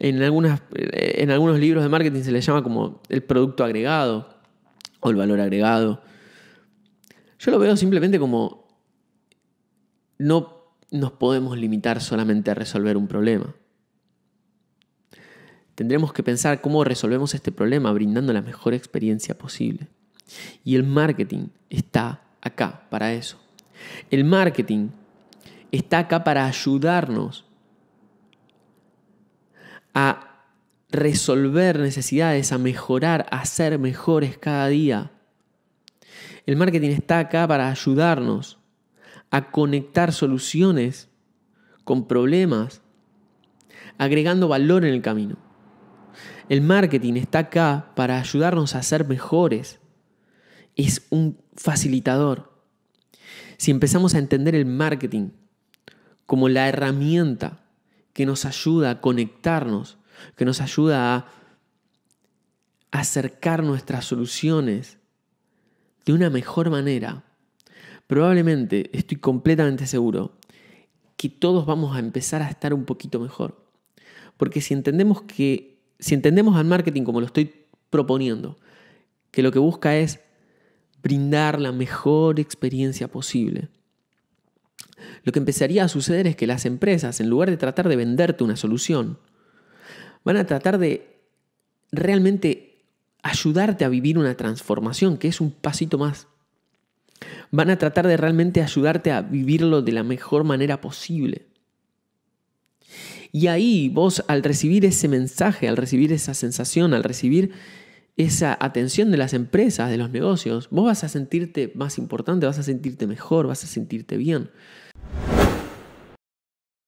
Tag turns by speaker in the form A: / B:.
A: En, algunos libros de marketing se le llama como el producto agregado o el valor agregado. Yo lo veo simplemente como no nos podemos limitar solamente a resolver un problema. Tendremos que pensar cómo resolvemos este problema brindando la mejor experiencia posible. Y el marketing está acá para eso. El marketing está acá para ayudarnos a resolver necesidades, a mejorar, a ser mejores cada día. El marketing está acá para ayudarnos a conectar soluciones con problemas, agregando valor en el camino. El marketing está acá para ayudarnos a ser mejores. Es un facilitador. Si empezamos a entender el marketing como la herramienta que nos ayuda a conectarnos, que nos ayuda a acercar nuestras soluciones de una mejor manera. Probablemente, estoy completamente seguro, que todos vamos a empezar a estar un poquito mejor. Porque si entendemos que si entendemos al marketing como lo estoy proponiendo, que lo que busca es brindar la mejor experiencia posible, lo que empezaría a suceder es que las empresas, en lugar de tratar de venderte una solución, van a tratar de realmente ayudarte a vivir una transformación, que es un pasito más. Van a tratar de realmente ayudarte a vivirlo de la mejor manera posible. Y ahí vos al recibir ese mensaje, al recibir esa sensación, al recibir esa atención de las empresas, de los negocios, vos vas a sentirte más importante, vas a sentirte mejor, vas a sentirte bien.